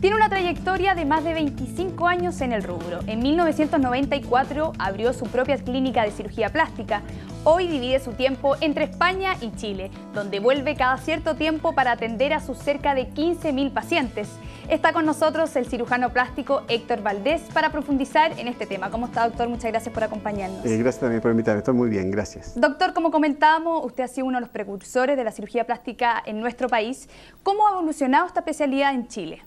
Tiene una trayectoria de más de 25 años en el rubro. En 1994 abrió su propia clínica de cirugía plástica. Hoy divide su tiempo entre España y Chile, donde vuelve cada cierto tiempo para atender a sus cerca de 15.000 pacientes. Está con nosotros el cirujano plástico Héctor Valdés para profundizar en este tema. ¿Cómo está, doctor? Muchas gracias por acompañarnos. Eh, gracias también por invitarme. Estoy muy bien, gracias. Doctor, como comentábamos, usted ha sido uno de los precursores de la cirugía plástica en nuestro país. ¿Cómo ha evolucionado esta especialidad en Chile?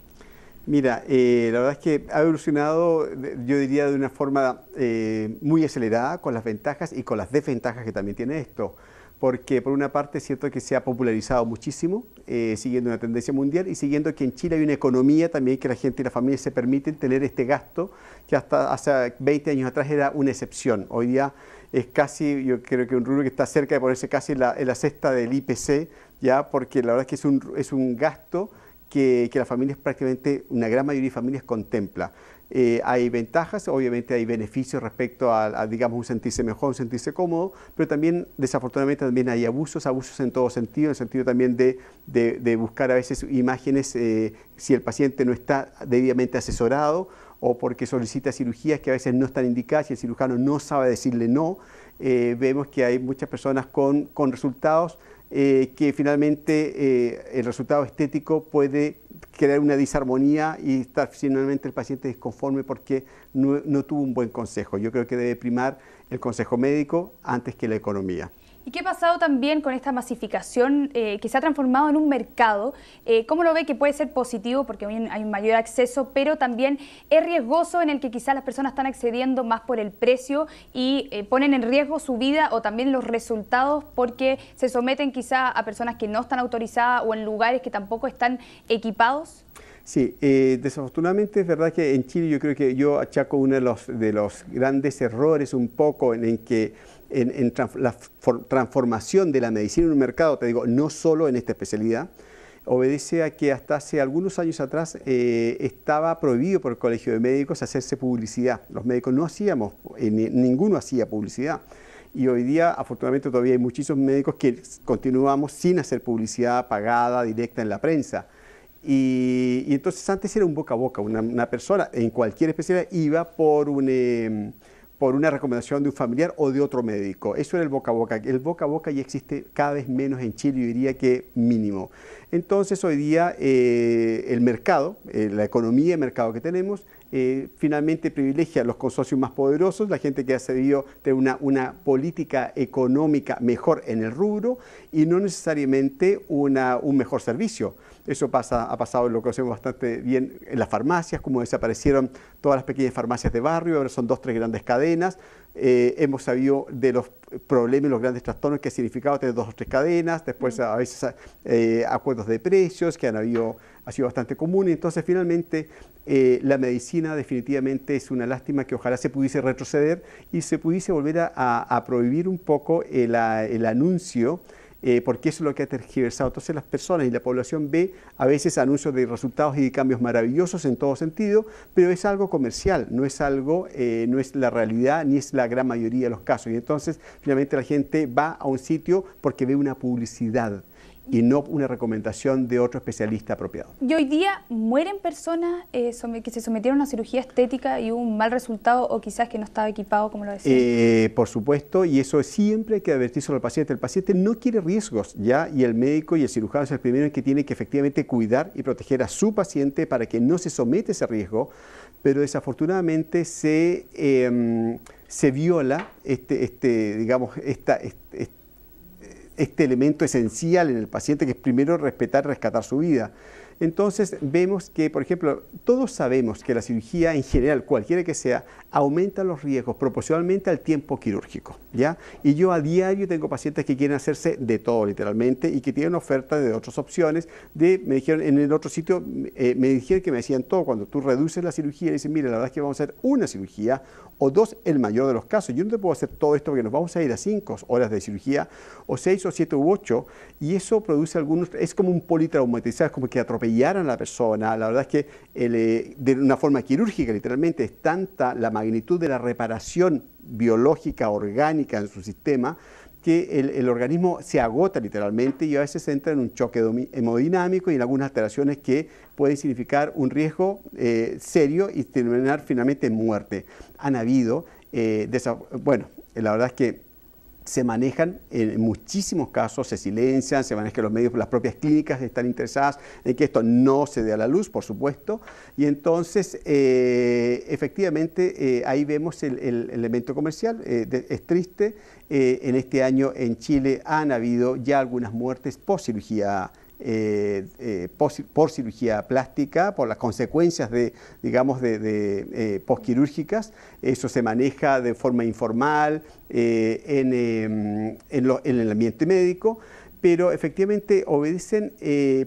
Mira, eh, la verdad es que ha evolucionado, yo diría, de una forma eh, muy acelerada con las ventajas y con las desventajas que también tiene esto. Porque por una parte es cierto que se ha popularizado muchísimo, eh, siguiendo una tendencia mundial y siguiendo que en Chile hay una economía también que la gente y la familia se permiten tener este gasto que hasta hace 20 años atrás era una excepción. Hoy día es casi, yo creo que un rubro que está cerca de ponerse casi en la, cesta del IPC, ya porque la verdad es que es un, es un gasto que, que las prácticamente, una gran mayoría de familias contempla. Eh, hay ventajas, obviamente hay beneficios respecto a, digamos, un sentirse mejor, un sentirse cómodo, pero también, desafortunadamente, también hay abusos, abusos en todo sentido, en el sentido también de, buscar a veces imágenes eh, si el paciente no está debidamente asesorado o porque solicita cirugías que a veces no están indicadas y el cirujano no sabe decirle no. Eh, vemos que hay muchas personas con, con resultados eh, que finalmente eh, el resultado estético puede crear una disarmonía y estar finalmente el paciente desconforme porque no tuvo un buen consejo. Yo creo que debe primar el consejo médico antes que la economía. ¿Y qué ha pasado también con esta masificación eh, que se ha transformado en un mercado? Eh, ¿Cómo lo ve que puede ser positivo porque hay un mayor acceso, pero también es riesgoso en el que quizás las personas están accediendo más por el precio y eh, ponen en riesgo su vida o también los resultados porque se someten quizás a personas que no están autorizadas o en lugares que tampoco están equipados? Sí, desafortunadamente es verdad que en Chile yo creo que yo achaco uno de los, grandes errores un poco en, el que en, en la transformación de la medicina en un mercado, te digo, no solo en esta especialidad, obedece a que hasta hace algunos años atrás eh, estaba prohibido por el Colegio de Médicos hacerse publicidad. Los médicos no hacíamos, eh, ninguno hacía publicidad. Y hoy día, afortunadamente, todavía hay muchísimos médicos que continuamos sin hacer publicidad pagada, directa en la prensa. Y, entonces antes era un boca a boca, una, persona en cualquier especialidad iba por un... Eh, por una recomendación de un familiar o de otro médico. Eso era el boca a boca. El boca a boca ya existe cada vez menos en Chile, yo diría que mínimo. Entonces hoy día eh, el mercado, eh, la economía de mercado que tenemos eh, finalmente privilegia a los consorcios más poderosos, la gente que ha servido tener una, política económica mejor en el rubro y no necesariamente un mejor servicio. Eso pasa, ha pasado, lo conocemos bastante bien en las farmacias, como desaparecieron todas las pequeñas farmacias de barrio, ahora son dos, tres grandes cadenas. Eh, hemos sabido de los problemas los grandes trastornos que ha significado tener dos o tres cadenas, después mm. a veces eh, acuerdos de precios que han ha sido bastante común. Entonces, finalmente, eh, la medicina definitivamente es una lástima que ojalá se pudiese retroceder y se pudiese volver a, prohibir un poco el anuncio eh, porque eso es lo que ha tergiversado. Entonces las personas y la población ve a veces anuncios de resultados y de cambios maravillosos en todo sentido, pero es algo comercial, no es algo, eh, no es la realidad ni es la gran mayoría de los casos. Y entonces finalmente la gente va a un sitio porque ve una publicidad y no una recomendación de otro especialista apropiado. ¿Y hoy día mueren personas eh, que se sometieron a una cirugía estética y hubo un mal resultado o quizás que no estaba equipado, como lo decía? Eh, por supuesto, y eso siempre hay que advertirse al paciente. El paciente no quiere riesgos, ¿ya? Y el médico y el cirujano es el primero que tiene que efectivamente cuidar y proteger a su paciente para que no se someta a ese riesgo, pero desafortunadamente se, em, se viola este, este, digamos, esta, este, este elemento esencial en el paciente, que es primero respetar, rescatar su vida. Entonces vemos que, por ejemplo, todos sabemos que la cirugía en general, cualquiera que sea, aumenta los riesgos proporcionalmente al tiempo quirúrgico, ¿ya? Y yo a diario tengo pacientes que quieren hacerse de todo, literalmente, y que tienen oferta de otras opciones. De, me dijeron en el otro sitio, eh, me dijeron que me decían todo, cuando tú reduces la cirugía y dicen, mire, la verdad es que vamos a hacer una cirugía o dos, el mayor de los casos. Yo no te puedo hacer todo esto porque nos vamos a ir a cinco horas de cirugía, o seis, o siete u ocho, y eso produce algunos, es como un politraumatizado, es como que atropellan a la persona. La verdad es que eh, de una forma quirúrgica, literalmente, es tanta la magnitud de la reparación biológica, orgánica en su sistema, que el, organismo se agota literalmente y a veces entra en un choque hemodinámico y en algunas alteraciones que pueden significar un riesgo eh, serio y terminar finalmente en muerte. Han habido, eh, bueno, la verdad es que se manejan en muchísimos casos, se silencian, se manejan los medios, las propias clínicas están interesadas en que esto no se dé a la luz, por supuesto, y entonces eh, efectivamente eh, ahí vemos el, elemento comercial, eh, es triste, en este año en Chile han habido ya algunas muertes por cirugía eh, eh, por, cirugía plástica, por las consecuencias de, digamos, de, de eh, posquirúrgicas. Eso se maneja de forma informal em, en, el ambiente médico pero efectivamente obedecen,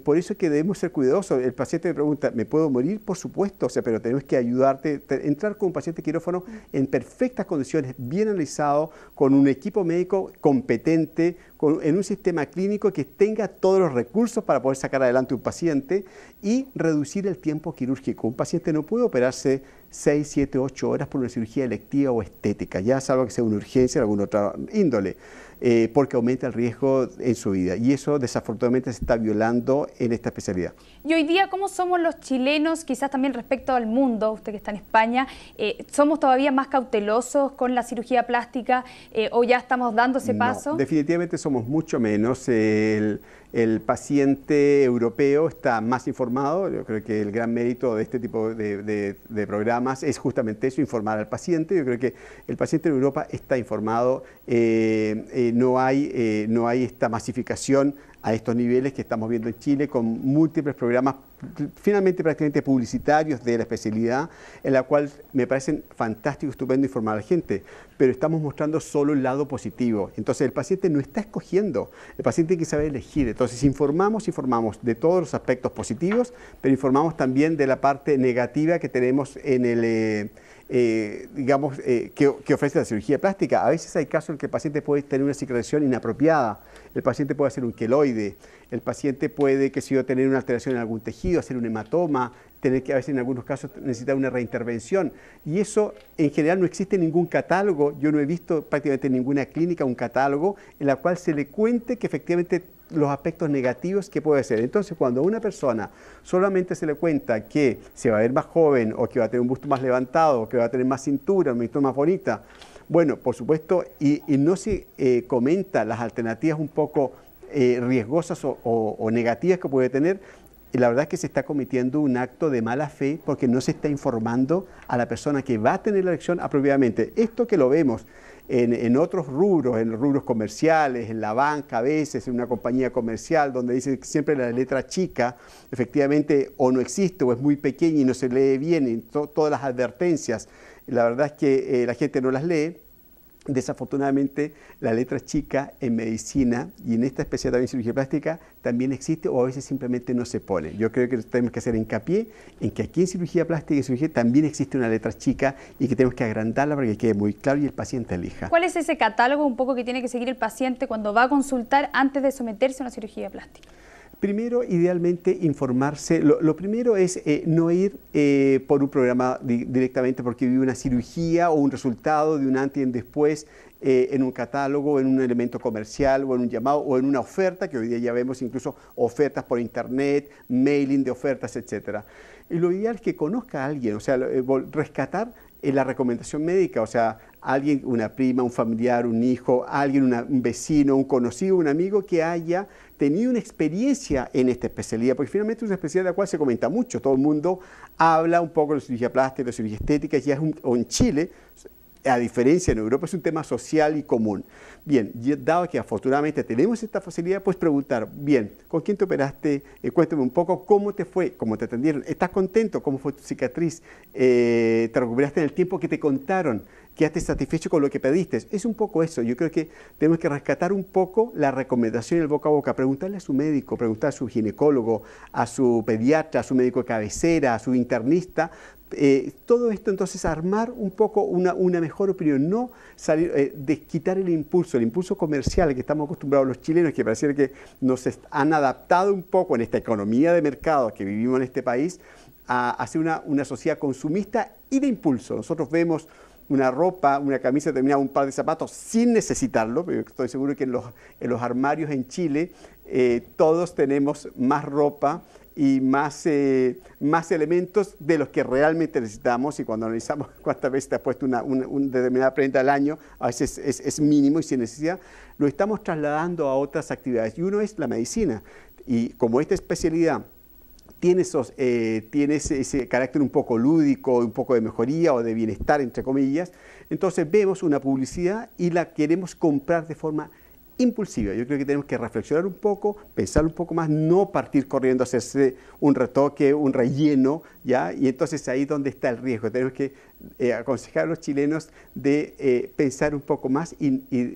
por eso es que debemos ser cuidadosos. El paciente me pregunta, ¿me puedo morir? Por supuesto, o sea, pero tenemos que ayudarte, entrar con un paciente quirófano en perfectas condiciones, bien analizado, con un equipo médico competente, en un sistema clínico que tenga todos los recursos para poder sacar adelante un paciente y reducir el tiempo quirúrgico. Un paciente no puede operarse 6, 7, 8 horas por una cirugía electiva o estética, ya salvo que sea una urgencia o alguna otra índole, eh, porque aumenta el riesgo en su vida. Y eso desafortunadamente se está violando en esta especialidad. Y hoy día, ¿cómo somos los chilenos, quizás también respecto al mundo, usted que está en España, eh, somos todavía más cautelosos con la cirugía plástica eh, o ya estamos dando ese paso? Definitivamente somos mucho menos. El, el paciente europeo está más informado, yo creo que el gran mérito de este tipo de, programas es justamente eso, informar al paciente. Yo creo que el paciente en Europa está informado, eh, eh, no, hay, eh, no hay esta masificación a estos niveles que estamos viendo en Chile con múltiples programas finalmente prácticamente publicitarios de la especialidad, en la cual me parecen fantástico, estupendo informar a la gente, pero estamos mostrando solo el lado positivo. Entonces el paciente no está escogiendo, el paciente tiene que saber elegir. Entonces informamos, informamos de todos los aspectos positivos, pero informamos también de la parte negativa que tenemos en el, eh, eh, digamos, eh, que, ofrece la cirugía plástica. A veces hay casos en que el paciente puede tener una secreción inapropiada, el paciente puede hacer un queloide, el paciente puede, que si yo, tener una alteración en algún tejido, hacer un hematoma, tener que a veces en algunos casos necesitar una reintervención. Y eso en general no existe ningún catálogo, yo no he visto prácticamente ninguna clínica un catálogo en la cual se le cuente que efectivamente los aspectos negativos que puede ser. Entonces, cuando a una persona solamente se le cuenta que se va a ver más joven o que va a tener un busto más levantado, o que va a tener más cintura, un busto más bonita, bueno, por supuesto, y, no se eh, comenta las alternativas un poco eh, riesgosas o, o negativas que puede tener, eh, la verdad es que se está cometiendo un acto de mala fe porque no se está informando a la persona que va a tener la elección apropiadamente. Esto que lo vemos en, otros rubros, en rubros comerciales, en la banca a veces, en una compañía comercial, donde dice siempre la letra chica, efectivamente o no existe o es muy pequeña y no se lee bien, todas las advertencias, la verdad es que eh, la gente no las lee. Desafortunadamente, la letra chica en medicina y en esta especialidad de cirugía plástica también existe o a veces simplemente no se pone. Yo creo que tenemos que hacer hincapié en que aquí en cirugía plástica y cirugía también existe una letra chica y que tenemos que agrandarla para que quede muy claro y el paciente elija. ¿Cuál es ese catálogo un poco que tiene que seguir el paciente cuando va a consultar antes de someterse a una cirugía plástica? Primero, idealmente informarse. Lo, primero es eh, no ir eh, por un programa directamente porque vive una cirugía o un resultado de un antes y después eh, en un catálogo, en un elemento comercial o en un llamado o en una oferta, que hoy día ya vemos incluso ofertas por internet, mailing de ofertas, etc. lo ideal es que conozca a alguien, o sea, rescatar en eh, la recomendación médica, o sea, alguien, una prima, un familiar, un hijo, alguien, un vecino, un conocido, un amigo que haya tenido una experiencia en esta especialidad, porque finalmente es una especialidad de la cual se comenta mucho, todo el mundo habla un poco de cirugía plástica, de cirugía estética, ya es un, o en Chile a diferencia en Europa es un tema social y común. Bien, dado que afortunadamente tenemos esta facilidad, pues preguntar, bien, ¿con quién te operaste? Eh, cuéntame un poco cómo te fue, cómo te atendieron, ¿estás contento? ¿Cómo fue tu cicatriz? Eh, ¿Te recuperaste en el tiempo que te contaron? ¿Qué ¿Quedaste satisfecho con lo que pediste? Es un poco eso. Yo creo que tenemos que rescatar un poco la recomendación del boca a boca. Preguntarle a su médico, preguntar a su ginecólogo, a su pediatra, a su médico de cabecera, a su internista, eh, todo esto entonces armar un poco una, mejor opinión, no salir, eh, desquitar el impulso, el impulso comercial que estamos acostumbrados los chilenos, que parece que nos han adaptado un poco en esta economía de mercado que vivimos en este país a hacer una, una sociedad consumista y de impulso. Nosotros vemos una ropa, una camisa determinada, un par de zapatos sin necesitarlo, pero estoy seguro que en los, armarios en Chile eh, todos tenemos más ropa y más, eh, más elementos de los que realmente necesitamos. Y cuando analizamos cuántas veces te has puesto una, determinada prenda al año, a veces es, mínimo y sin necesidad, lo estamos trasladando a otras actividades. Y uno es la medicina. Y como esta especialidad tiene, esos, eh, ese, carácter un poco lúdico, un poco de mejoría o de bienestar, entre comillas, entonces vemos una publicidad y la queremos comprar de forma impulsiva. Yo creo que tenemos que reflexionar un poco, pensar un poco más, no partir corriendo a hacerse un retoque, un relleno, ¿ya? Y entonces ahí es donde está el riesgo. Tenemos que eh, aconsejar a los chilenos de eh, pensar un poco más y,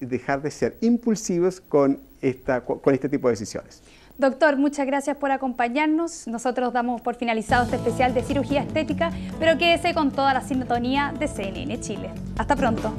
dejar de ser impulsivos con, esta, con este tipo de decisiones. Doctor, muchas gracias por acompañarnos. Nosotros damos por finalizado este especial de cirugía estética, pero quédese con toda la sintonía de CNN Chile. Hasta pronto.